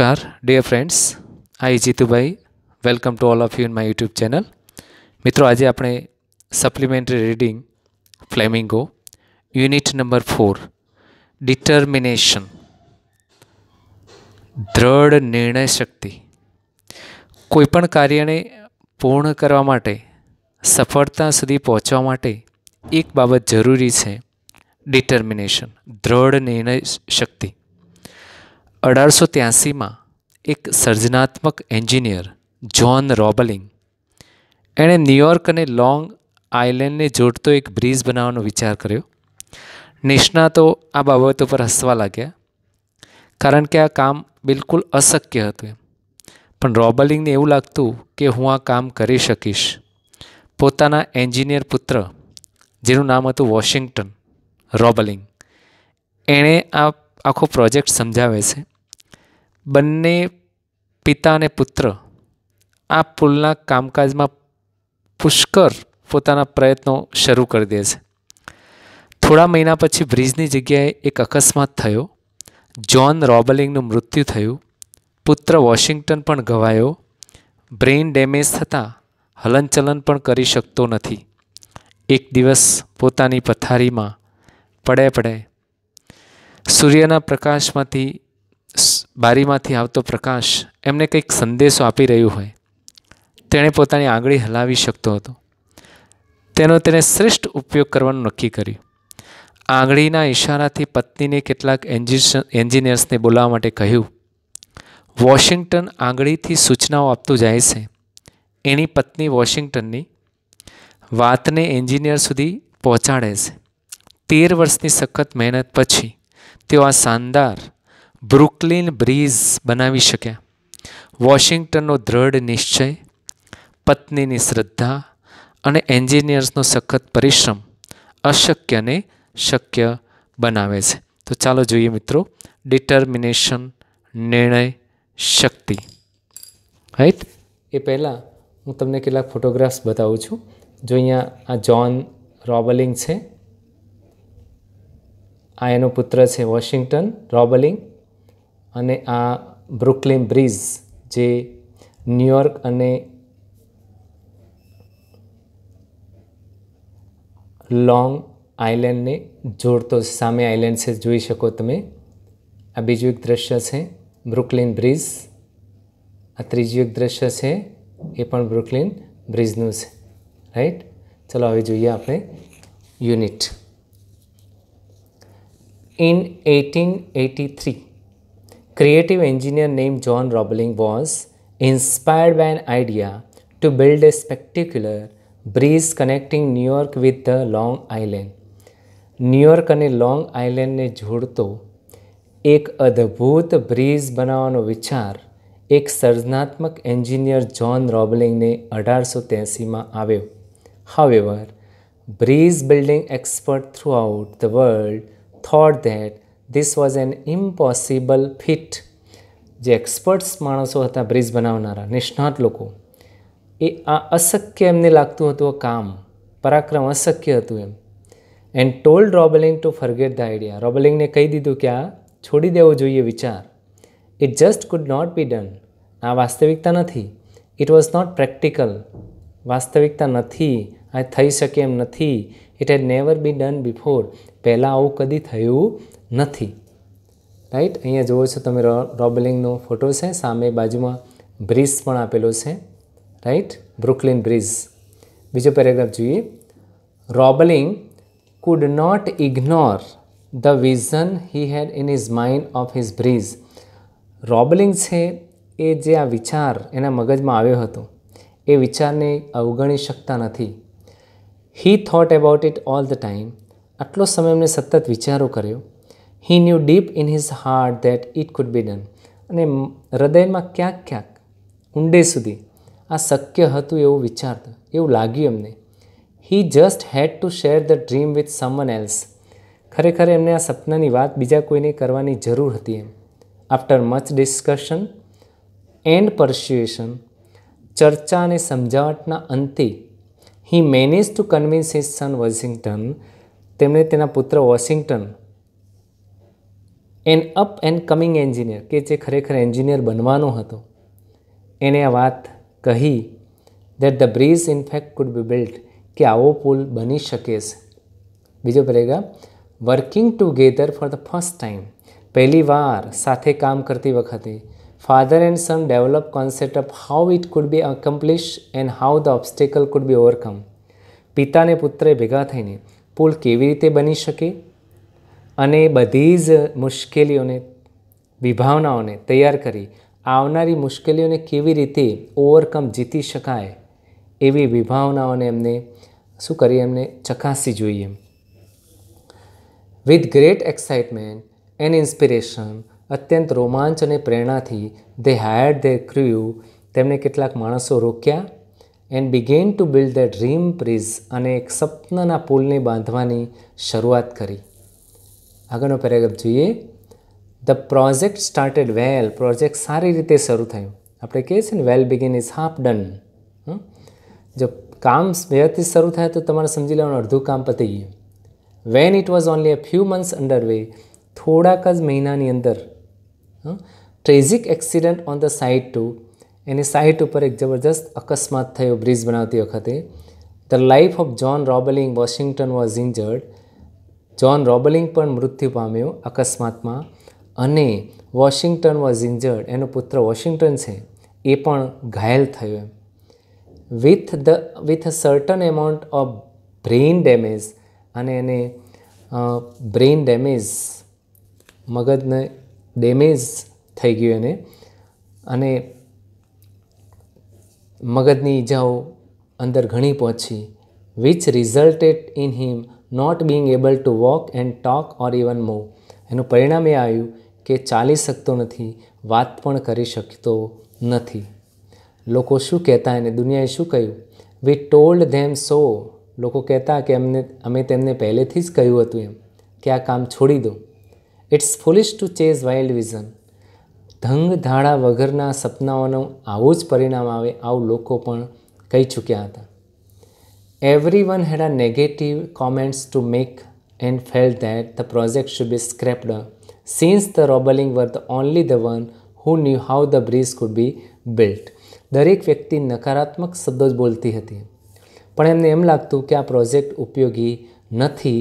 Namaskar dear friends I Jitubhai welcome to all of you in my YouTube channel મિત્રો આજે આપણે supplementary reading Flamingo unit number four determination દ્રઢ નિર્ણય શક્તિ કોઈપણ કાર્યને પૂર્ણ કરવા માટે સફળતા સુધી પહોંચવા માટે એક બાબત જરૂરી છે ડિટર્મિનેશન દ્રઢ નિર્ણય શક્તિ અઢારસો ત્યાસીમાં એક સર્જનાત્મક એન્જિનિયર જ્હોન રોબલિંગ એણે ન્યુયોર્ક અને લોંગ આઇલેન્ડને જોડતો એક બ્રિજ બનાવવાનો વિચાર કર્યો નિષ્ણાતો આ બાબતો પર હસવા લાગ્યા કારણ કે આ કામ બિલકુલ અશક્ય હતું પણ રોબલિંગને એવું લાગતું કે હું આ કામ કરી શકીશ પોતાના એન્જિનિયર પુત્ર જેનું નામ હતું વોશિંગ્ટન રોબલિંગ એણે આ આખો પ્રોજેક્ટ સમજાવે છે બંને પિતા અને પુત્ર આ પુલના કામકાજમાં પુષ્કર પોતાના પ્રયત્નો શરૂ કરી દે છે થોડા મહિના પછી બ્રિજની જગ્યાએ એક અકસ્માત થયો જ્હોન રોબલિંગનું મૃત્યુ થયું પુત્ર વોશિંગ્ટન પણ ઘવાયો બ્રેઇન ડેમેજ થતાં હલનચલન પણ કરી શકતો નથી એક દિવસ પોતાની પથારીમાં પડે પડે સૂર્યના પ્રકાશમાંથી બારીમાંથી આવતો પ્રકાશ એમને કંઈક સંદેશો આપી રહ્યું હોય તેણે પોતાની આંગળી હલાવી શકતો હતો તેનો તેણે શ્રેષ્ઠ ઉપયોગ કરવાનું નક્કી કર્યું આંગળીના ઇશારાથી પત્નીને કેટલાક એન્જિનિયર્સને બોલાવવા માટે કહ્યું વોશિંગ્ટન આંગળીથી સૂચનાઓ આપતું જાય છે એની પત્ની વોશિંગ્ટનની વાતને એન્જિનિયર સુધી પહોંચાડે છે તેર વર્ષની સખત મહેનત પછી તેઓ આ શાનદાર બ્રુકલિન બ્રિઝ બનાવી શક્યા વોશિંગ્ટનનો દ્રઢ નિશ્ચય પત્નીની શ્રદ્ધા અને એન્જિનિયર્સનો સખત પરિશ્રમ અશક્યને શક્ય બનાવે છે તો ચાલો જોઈએ મિત્રો ડિટર્મિનેશન નિર્ણય શક્તિ રાઈટ એ પહેલાં હું તમને કેટલાક ફોટોગ્રાફ્સ બતાવું છું જો અહીંયા આ જોન રોબલિંગ છે આ એનો પુત્ર છે વોશિંગ્ટન રોબલિંગ અને આ બ્રુકલિન બ્રિજ જે ન્યુયોર્ક અને લોંગ આઇલેન્ડને જોડતો સામે આઇલેન્ડ છે જોઈ શકો તમે આ બીજું એક દ્રશ્ય છે બ્રુકલિન બ્રિજ આ ત્રીજું એક દ્રશ્ય છે એ પણ બ્રુકલિન બ્રિજનું છે રાઈટ ચલો હવે જોઈએ આપણે unit in eighteen eighty three creative engineer named John Roebling was inspired by an idea to build a spectacular bridge connecting New York with the Long Island. New York અને લોંગ આઇલેન્ડને જોડતો એક અદ્ભુત બ્રિજ બનાવવાનો વિચાર એક સર્જનાત્મક એન્જિનિયર જ્હોન રોબલિંગને અઢારસો ત્યાસીમાં આવ્યો however bridge building expert throughout the world thought that this was an impossible feat જે એક્સપર્ટ્સ માણસો હતા બ્રિજ બનાવનારા નિષ્ણાત લોકો એ આ અશક્ય એમને લાગતું હતું કામ પરાક્રમ અશક્ય હતું એમ and told Roebling to forget the idea રોબલિંગને કહી દીધું કે આ છોડી દેવો જોઈએ વિચાર it just could not be done આ વાસ્તવિકતા નથી ઇટ વોઝ નોટ પ્રેક્ટિકલ વાસ્તવિકતા નથી આ થઈ શકે એમ નથી it had never been done before પહેલાં આવું કદી થયું નથી રાઈટ અહીંયા જુઓ છો તમે રોબલિંગનો ફોટો છે સામે બાજુમાં બ્રિજ પણ આપેલો છે રાઈટ બ્રુકલિન બ્રિજ બીજો પેરેગ્રાફ જોઈએ Roebling could not ignore the vision he had in his mind of his breeze. Roebling છે એ જે આ વિચાર એના મગજમાં આવ્યો હતો એ વિચારને અવગણી શકતા નથી he thought about it all the time આટલો સમય એમને સતત વિચારો કર્યો he knew deep in his heart that it could be done અને હૃદયમાં ક્યાંક ક્યાંક ઊંડે સુધી આ શક્ય હતું એવું વિચારતું એવું લાગ્યું એમને he just had to share the dream with someone else ખરેખર એમને આ સપનાની વાત બીજા કોઈને કરવાની જરૂર હતી એમ after much discussion and persuasion ચર્ચા અને સમજાવટના અંતે he manage to convince his son Washington તેમણે તેના પુત્ર Washington an up and coming engineer કે જે ખરેખર એન્જિનિયર બનવાનો હતો એણે આ વાત કહી that the bridge in fact could be built કે આવો પુલ બની શકે છે બીજો paragraph working together for the first time પહેલી વાર સાથે કામ કરતી વખતે father and son develop concept of how it could be accomplished and how the obstacle could be overcome પિતાને પુત્રે ભેગા થઈને પુલ કેવી રીતે બની શકે અને બધી જ મુશ્કેલીઓને વિભાવનાઓને તૈયાર કરી આવનારી મુશ્કેલીઓને કેવી રીતે ઓવરકમ જીતી શકાય એવી વિભાવનાઓને એમને શું કરીએ એમને ચકાસી જોઈએ with great excitement and inspiration અત્યંત રોમાંચ અને પ્રેરણાથી દે હાયર ધેર ક્રુ તેમને કેટલાક માણસો રોક્યા and began to build the dream bridge અને એક સપનાના પુલને બાંધવાની શરૂઆત કરી આગળનો પેરેગ્રાફ જોઈએ the project started well project સારી રીતે શરૂ થયું આપણે કહીએ છીએ ને well begin is half done જો કામ વ્યવસ્થિત શરૂ થાય તો તમારે સમજી લેવાનું અડધું કામ પતી ગયું when it was only a few months under way થોડાક જ મહિનાની અંદર tragic accident on the site took એની સાઇટ ઉપર એક જબરજસ્ત અકસ્માત થયો બ્રિજ બનાવતી વખતે the life of John Roebling Washington was injured John Roebling પણ મૃત્યુ પામ્યો અકસ્માતમાં અને વોશિંગ્ટન વોઝ ઇન્જર્ડ એનો પુત્ર વોશિંગ્ટન છે એ પણ ઘાયલ થયો એમ with the with a certain amount of brain damage અને એને બ્રેઇન ડેમેજ મગજને ડેમેજ થઈ ગયું એને અને મગજની ઈજાઓ અંદર ઘણી પહોંચી which resulted in him not being able to walk and talk or even move એનું પરિણામ એ આવ્યું કે ચાલી શકતો નથી વાત પણ કરી શકતો નથી લોકો શું કહેતા એને દુનિયાએ શું કહ્યું વી ટોલ્ડ ધેમ સો લોકો કહેતા કે અમને અમે તેમને પહેલેથી જ કહ્યું હતું એમ કે આ કામ છોડી દો it's foolish to chase wild vision ધંગ ધાડા વગરના સપનાઓનું આવું જ પરિણામ આવે આવું લોકો પણ કહી ચૂક્યા હતા Everyone had a negative comments to make and felt that the project should be scrapped since the Roberling were the only the one who knew how the bridge could be built. દરેક વ્યક્તિ નકારાત્મક શબ્દો જ બોલતી હતી પણ એમને એમ લાગતું કે આ પ્રોજેક્ટ ઉપયોગી નથી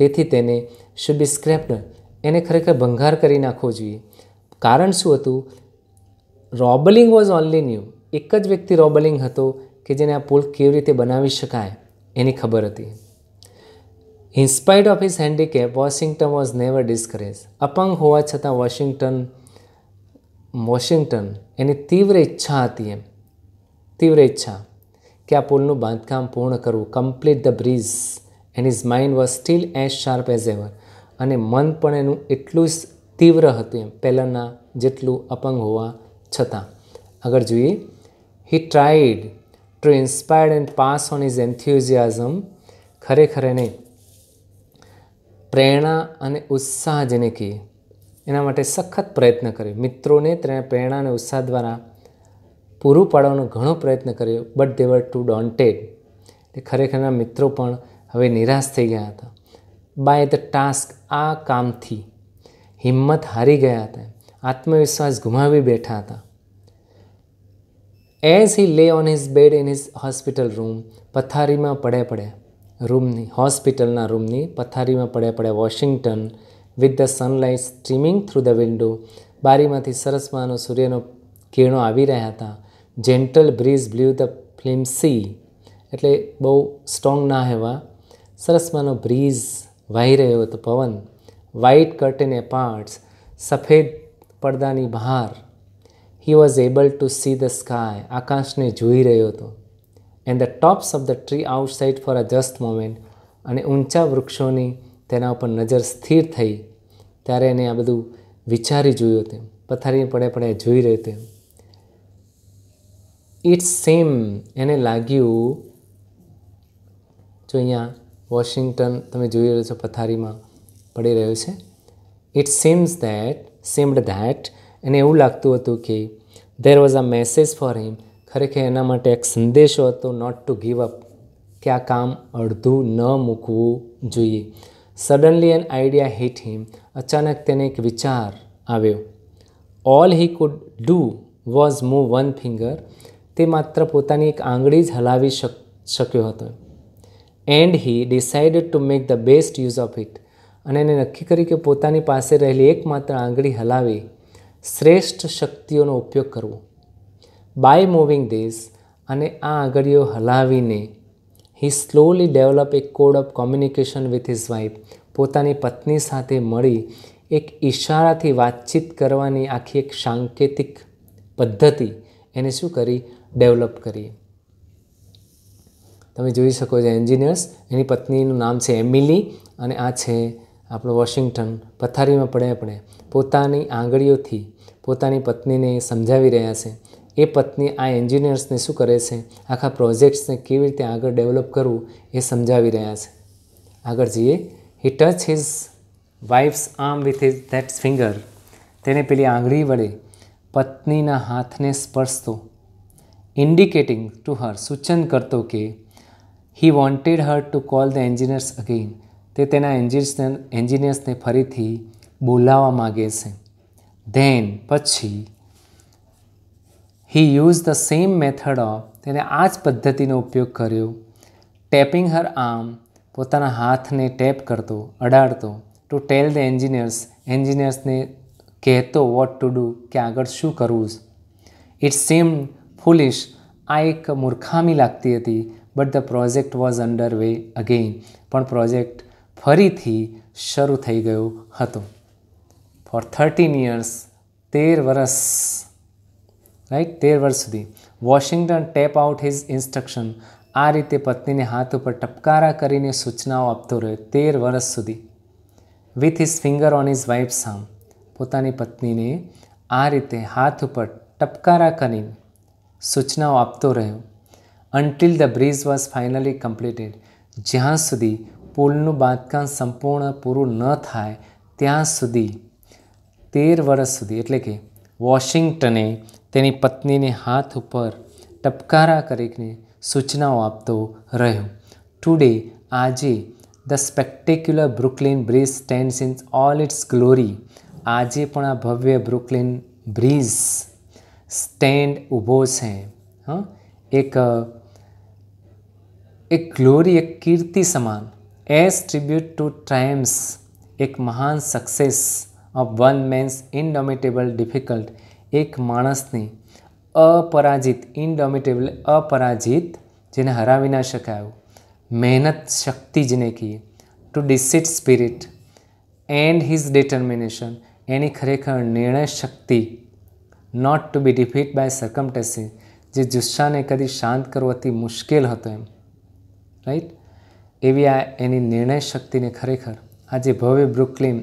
તેથી તેને શુડ બી સ્ક્રેપ્ડ એને ખરેખર ભંગાર કરી નાખવો જોઈએ કારણ શું હતું રોબલિંગ વોઝ ઓનલી ન્યૂ એક જ વ્યક્તિ રોબલિંગ હતો કે જેને આ પુલ કેવી રીતે બનાવી શકાય એની ખબર હતી in spite of his handicap Washington was never discourage અપંગ હોવા છતાં વોશિંગ્ટન વોશિંગ્ટન એની તીવ્ર ઈચ્છા હતી એમ તીવ્ર ઈચ્છા કે આ પુલનું બાંધકામ પૂર્ણ કરવું complete the bridge and his mind was still as sharp as ever અને મન પણ એનું એટલું જ તીવ્ર હતું એમ પહેલાંના જેટલું અપંગ હોવા છતાં આગળ જોઈએ he tried to inspire and pass on his enthusiasm ખરેખર એને પ્રેરણા અને ઉત્સાહ જેને કહીએ એના માટે સખત પ્રયત્ન કર્યો મિત્રોને તેણે પ્રેરણા અને ઉત્સાહ દ્વારા પૂરું પાડવાનો ઘણો પ્રયત્ન કર્યો બટ દે ટુ ડોન્ટેડ એટલે ખરેખરના મિત્રો પણ હવે નિરાશ થઈ ગયા હતા બાય ધ ટાસ્ક આ કામથી હિંમત હારી ગયા હતા આત્મવિશ્વાસ ગુમાવી બેઠા હતા as he lay on his bed in his hospital room પથારીમાં પડે પડે રૂમની હોસ્પિટલના રૂમની પથારીમાં પડે પડે Washington with the sunlight streaming through the window બારીમાંથી સરસ માનો સૂર્યનો કિરણો આવી રહ્યા હતા gentle breeze blew the flimsy એટલે બહુ સ્ટ્રોંગ ના હેવા સરસ માનો બ્રીઝ વહી રહ્યો હતો પવન વ્હાઇટ કર્ટેન એપાર્ટ્સ સફેદ પડદાની બહાર he was able to see the sky આકાશને જોઈ રહ્યો હતો and the tops of the tree outside for a just moment અને ઊંચા વૃક્ષોની તેના ઉપર નજર સ્થિર થઈ ત્યારે એને આ બધું વિચારી જોયું હતું પથારી પડે પડે જોઈ રહ્યું તેમ ઇટ્સ સેમ એને લાગ્યું જો અહીંયા વોશિંગ્ટન તમે જોઈ રહ્યો છો પથારીમાં પડી રહ્યો છે it seems that seemed that એને એવું લાગતું હતું કે there was a message for him ખરેખર એના માટે એક સંદેશો હતો નોટ ટુ ગીવ અપ કે આ કામ અડધું ન મૂકવું જોઈએ suddenly an idea hit him અચાનક તેને એક વિચાર આવ્યો all he could do was move one finger તે માત્ર પોતાની એક આંગળી જ હલાવી શક શક્યો હતો and he decided to make the best use of it અને એને નક્કી કરી કે પોતાની પાસે રહેલી એકમાત્ર આંગળી હલાવી શ્રેષ્ઠ શક્તિઓનો ઉપયોગ કરવો બાય મૂવિંગ ધીસ અને આ આગળીઓ હલાવીને he slowly develop a code of communication with his wife પોતાની પત્ની સાથે મળી એક ઈશારાથી વાતચીત કરવાની આખી એક સાંકેતિક પદ્ધતિ એને શું કરી ડેવલપ કરી તમે જોઈ શકો છો એન્જિનિયર્સ એની પત્નીનું નામ છે એમિલી અને આ છે આપણું વોશિંગ્ટન પથારીમાં પડ્યા પડ્યા પોતાની આંગળીઓથી પોતાની પત્નીને સમજાવી રહ્યા છે એ પત્ની આ એન્જિનિયર્સને શું કરે છે આખા પ્રોજેક્ટ્સને કેવી રીતે આગળ ડેવલપ કરવું એ સમજાવી રહ્યા છે આગળ જઈએ he touch his wife's arm with his that finger તેને પેલી આંગળી વડે પત્નીના હાથને સ્પર્શતો ઇન્ડિકેટિંગ ટુ હર સૂચન કરતો કે he wanted her to call the engineers again તે તેના એન્જિનિયર્સને એન્જિનિયર્સને ફરીથી બોલાવવા માગે છે ધેન પછી he use the same method of તેને આ જ પદ્ધતિનો ઉપયોગ કર્યો ટેપિંગ હર આર્મ પોતાના હાથને ટેપ કરતો અડાડતો ટુ ટેલ ધ એન્જિનિયર્સ એન્જિનિયર્સને કહેતો વોટ ટુ ડૂ કે આગળ શું કરવું ઇટ સેમ ફૂલિશ આ એક મૂર્ખામી લાગતી હતી but the project was under way again પણ પ્રોજેક્ટ ફરીથી શરૂ થઈ ગયું હતું ફોર થર્ટીન યર્સ તેર વર્ષ રાઈટ તેર વર્ષ સુધી Washington tap out his instruction આ રીતે પત્નીને હાથ ઉપર ટપકારા કરીને સૂચનાઓ આપતો રહ્યો તેર વર્ષ સુધી with his finger on his wife સામ પોતાની પત્નીને આ રીતે હાથ ઉપર ટપકારા કરીને સૂચનાઓ આપતો રહ્યો until the bridge was finally completed જ્યાં સુધી પુલનું બાંધકામ સંપૂર્ણ પૂરું ન થાય ત્યાં સુધી તેર વર્ષ સુધી એટલે કે વોશિંગ્ટને તેની પત્નીને હાથ ઉપર ટપકારા કરીને સૂચનાઓ આપતો રહ્યો ટુડે આજે the spectacular Brooklyn Bridge stand in all its glory આજે પણ આ ભવ્ય બ્રુકલિન બ્રિજ સ્ટેન્ડ ઊભો છે હં એક એક ગ્લોરી એક કીર્તિ સમાન એઝ ટ્રીબ્યુટ ટુ ટ્રાયમ્સ એક મહાન success of one man's indomitable difficult એક માણસની અપરાજિત ઇનડોમિટેબલ અપરાજિત જેને હરાવી ના શકાય મહેનત શક્તિ જેને કહીએ to deceit spirit and his determination એની ખરેખર નિર્ણય શક્તિ not to be defeat by circumstances જે જુસ્સાને કદી શાંત કરવાથી મુશ્કેલ હતો એમ રાઈટ એવી આ એની નિર્ણય શક્તિને ખરેખર આજે ભવ્ય બ્રુકલિન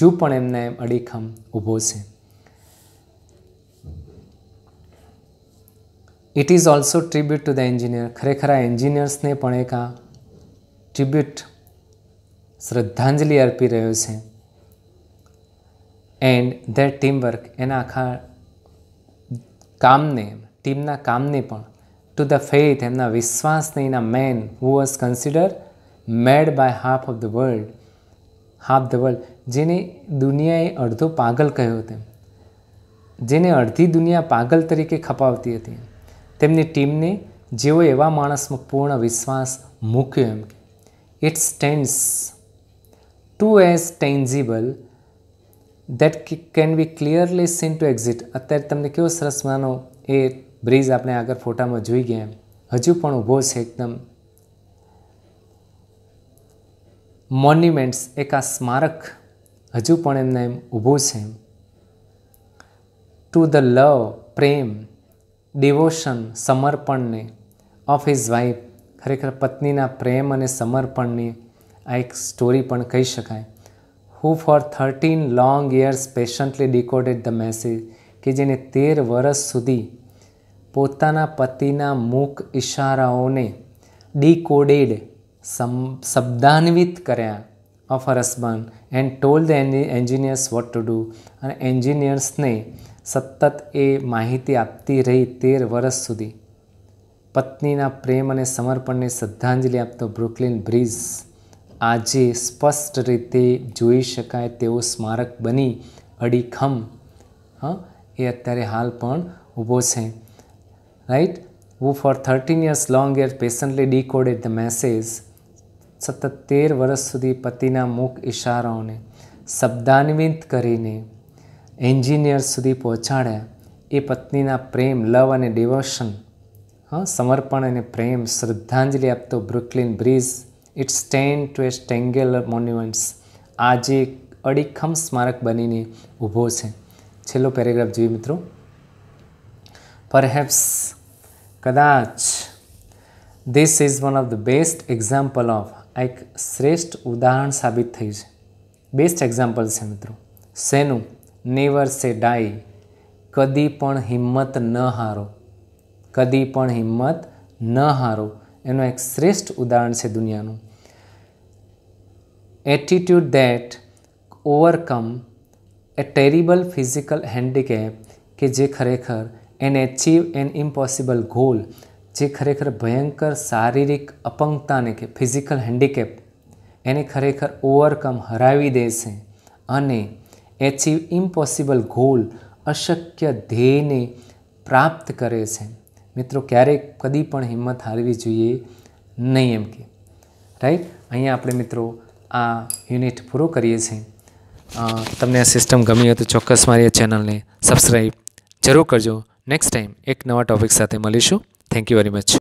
હજુ પણ એમને એમ અડીખમ ઊભો છે it is also tribute to the engineer ખરેખર આ એન્જિનિયર્સને પણ એક આ ટ્રીબ્યુટ શ્રદ્ધાંજલિ અર્પી રહ્યો છે એન્ડ ધેર ટીમ વર્ક એના આખા કામને ટીમના કામને પણ ટુ ધ faith એમના વિશ્વાસને in a man who was consider mad by half of the world half the world જેને દુનિયાએ અડધો પાગલ કહ્યો હતો જેને અડધી દુનિયા પાગલ તરીકે ખપાવતી હતી તેમની ટીમને જેઓ એવા માણસમાં પૂર્ણ વિશ્વાસ મૂક્યો એમ it stands to as tangible that can be clearly seen to exist અત્યારે તમને કેવો સરસ માનો એ બ્રિજ આપણે આગળ ફોટામાં જોઈ ગયા હજુ પણ ઊભો છે એકદમ મોન્યુમેન્ટ્સ એક આ સ્મારક હજુ પણ એમને એમ ઊભો છે ટુ ધ લવ પ્રેમ ડિવોશન સમર્પણને ઓફ હિઝ વાઇફ ખરેખર પત્નીના પ્રેમ અને સમર્પણની આ એક સ્ટોરી પણ કહી શકાય who for thirteen long years patiently decoded the message કે જેને તેર વર્ષ સુધી પોતાના પતિના મૂક ઇશારાઓને ડીકોડેડ સમ શબ્દાન્વિત કર્યા of a and told the engineers what to do અને એન્જિનિયર્સને સતત એ માહિતી આપતી રહી તેર વર્ષ સુધી પત્નીના પ્રેમ અને સમર્પણને શ્રદ્ધાંજલિ આપતો બ્રુકલિન બ્રિજ આજે સ્પષ્ટ રીતે જોઈ શકાય તેવો સ્મારક બની અડીખમ હ એ અત્યારે હાલ પણ ઊભો છે right who for 13 years longer patiently decoded the message સતત તેર વર્ષ સુધી પતિના મુખ ઇશારાઓને શબ્દાન્વિત કરીને એન્જિનિયર સુધી પહોંચાડ્યા એ પત્નીના પ્રેમ લવ અને ડિવોશન હા સમર્પણ અને પ્રેમ શ્રદ્ધાંજલિ આપતો Brooklyn Bridge it stand to a spectacular monuments આજે એક અડીખમ સ્મારક બનીને ઊભો છે છેલ્લો પેરેગ્રાફ જોઈએ મિત્રો પરહેપ્સ કદાચ this is one of the best example of આ એક શ્રેષ્ઠ ઉદાહરણ સાબિત થયું છે બેસ્ટ એક્ઝામ્પલ છે મિત્રો શેનું નેવર સે ડાય કદી પણ હિંમત ન હારો કદી પણ હિંમત ન હારો એનું એક શ્રેષ્ઠ ઉદાહરણ છે દુનિયાનું attitude that overcome a terrible physical handicap કે જે ખરેખર and achieve an impossible goal જે ખરેખર ભયંકર શારીરિક અપંગતાને કે ફિઝિકલ હેન્ડીકેપ એને ખરેખર ઓવરકમ હરાવી દેશે અને એચીવ ઇમ્પોસિબલ ગોલ અશક્ય ધ્યેયને પ્રાપ્ત કરે છે મિત્રો ક્યારેક કદી પણ હિંમત હારવી જોઈએ નહીં એમ કે રાઈટ અહીંયા આપણે મિત્રો આ યુનિટ પૂરો કરીએ છીએ તમને આ સિસ્ટમ ગમી હોય તો ચોક્કસ મારી ચેનલને સબસ્ક્રાઈબ જરૂર કરજો નેક્સ્ટ ટાઈમ એક નવા ટૉપિક સાથે મળીશું થેન્ક યુ વેરી મચ